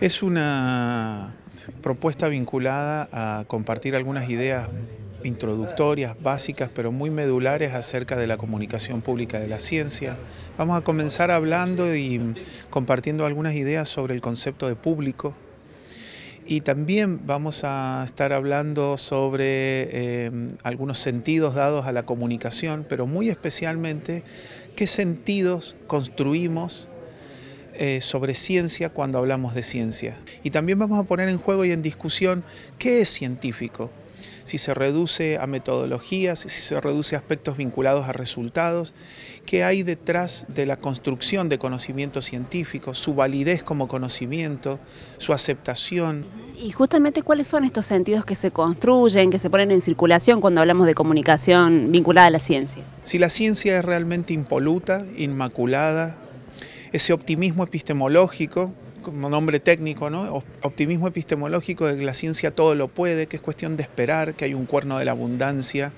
Es una propuesta vinculada a compartir algunas ideas introductorias, básicas, pero muy medulares acerca de la comunicación pública de la ciencia. Vamos a comenzar hablando y compartiendo algunas ideas sobre el concepto de público. Y también vamos a estar hablando sobre eh, algunos sentidos dados a la comunicación, pero muy especialmente qué sentidos construimos eh, sobre ciencia cuando hablamos de ciencia. Y también vamos a poner en juego y en discusión qué es científico, si se reduce a metodologías, si se reduce a aspectos vinculados a resultados, qué hay detrás de la construcción de conocimiento científico, su validez como conocimiento, su aceptación. Y justamente cuáles son estos sentidos que se construyen, que se ponen en circulación cuando hablamos de comunicación vinculada a la ciencia. Si la ciencia es realmente impoluta, inmaculada, ese optimismo epistemológico, como nombre técnico, ¿no? optimismo epistemológico de que la ciencia todo lo puede, que es cuestión de esperar, que hay un cuerno de la abundancia,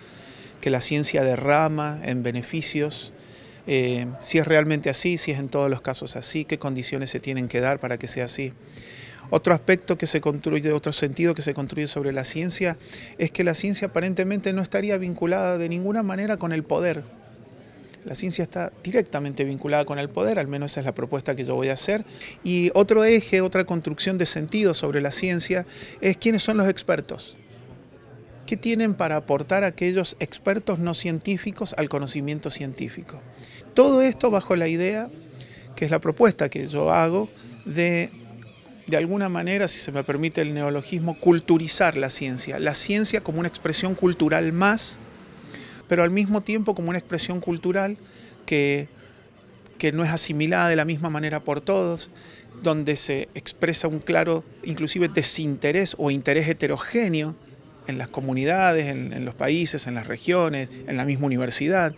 que la ciencia derrama en beneficios, eh, si es realmente así, si es en todos los casos así, qué condiciones se tienen que dar para que sea así. Otro aspecto que se construye, otro sentido que se construye sobre la ciencia es que la ciencia aparentemente no estaría vinculada de ninguna manera con el poder, la ciencia está directamente vinculada con el poder, al menos esa es la propuesta que yo voy a hacer. Y otro eje, otra construcción de sentido sobre la ciencia es quiénes son los expertos. ¿Qué tienen para aportar aquellos expertos no científicos al conocimiento científico? Todo esto bajo la idea, que es la propuesta que yo hago, de de alguna manera, si se me permite el neologismo, culturizar la ciencia. La ciencia como una expresión cultural más pero al mismo tiempo como una expresión cultural que, que no es asimilada de la misma manera por todos, donde se expresa un claro, inclusive desinterés o interés heterogéneo en las comunidades, en, los países, en las regiones, en la misma universidad.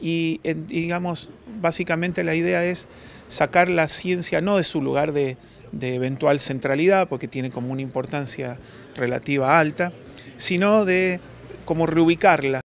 Y, digamos, básicamente la idea es sacar la ciencia no de su lugar de, de eventual centralidad, porque tiene como una importancia relativa alta, sino de como reubicarla.